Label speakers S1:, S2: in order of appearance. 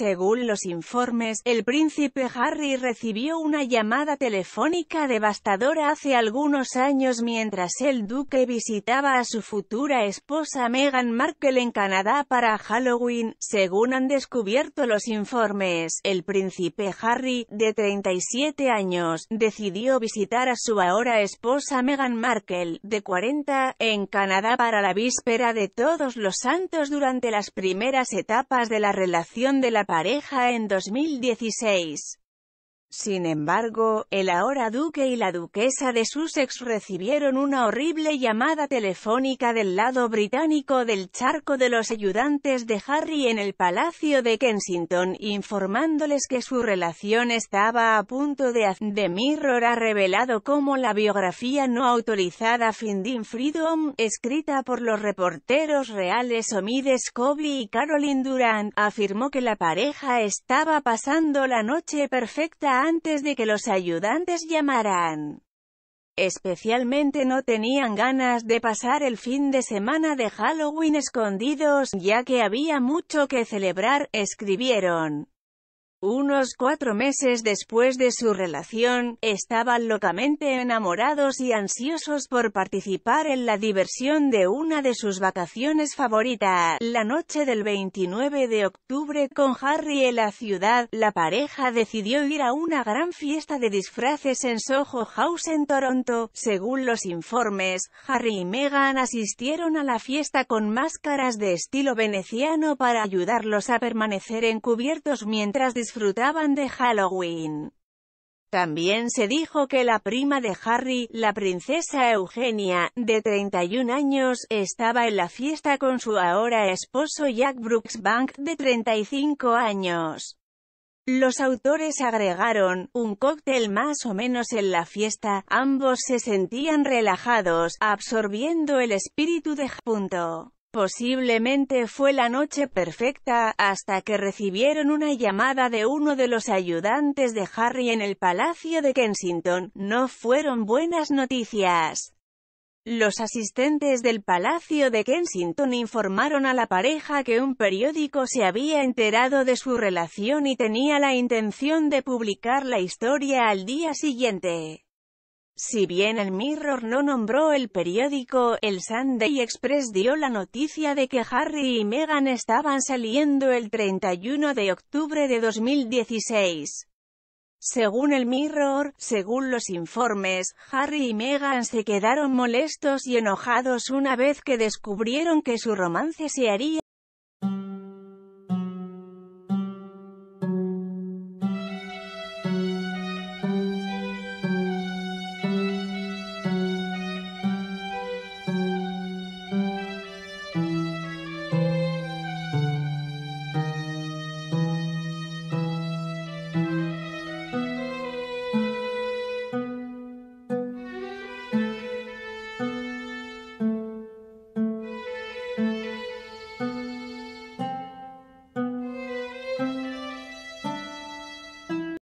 S1: Según los informes, el príncipe Harry recibió una llamada telefónica devastadora hace algunos años mientras el duque visitaba a su futura esposa Meghan Markle en Canadá para Halloween. Según han descubierto los informes, el príncipe Harry, de 37 años, decidió visitar a su ahora esposa Meghan Markle, de 40, en Canadá para la víspera de Todos los Santos durante las primeras etapas de la relación de la pareja en 2016. Sin embargo, el ahora duque y la duquesa de Sussex recibieron una horrible llamada telefónica del lado británico del charco de los ayudantes de Harry en el Palacio de Kensington, informándoles que su relación estaba a punto de The Mirror ha revelado cómo la biografía no autorizada Finding Freedom, escrita por los reporteros reales Omides Scobie y Caroline Durant, afirmó que la pareja estaba pasando la noche perfecta antes de que los ayudantes llamaran. Especialmente no tenían ganas de pasar el fin de semana de Halloween escondidos, ya que había mucho que celebrar, escribieron. Unos cuatro meses después de su relación, estaban locamente enamorados y ansiosos por participar en la diversión de una de sus vacaciones favoritas. La noche del 29 de octubre con Harry en la ciudad, la pareja decidió ir a una gran fiesta de disfraces en Soho House en Toronto. Según los informes, Harry y Meghan asistieron a la fiesta con máscaras de estilo veneciano para ayudarlos a permanecer encubiertos mientras disfrutaban disfrutaban de Halloween. También se dijo que la prima de Harry, la princesa Eugenia, de 31 años, estaba en la fiesta con su ahora esposo Jack Brooksbank, de 35 años. Los autores agregaron, un cóctel más o menos en la fiesta, ambos se sentían relajados, absorbiendo el espíritu de J. Posiblemente fue la noche perfecta, hasta que recibieron una llamada de uno de los ayudantes de Harry en el Palacio de Kensington. No fueron buenas noticias. Los asistentes del Palacio de Kensington informaron a la pareja que un periódico se había enterado de su relación y tenía la intención de publicar la historia al día siguiente. Si bien el Mirror no nombró el periódico, el Sunday Express dio la noticia de que Harry y Meghan estaban saliendo el 31 de octubre de 2016. Según el Mirror, según los informes, Harry y Meghan se quedaron molestos y enojados una vez que descubrieron que su romance se haría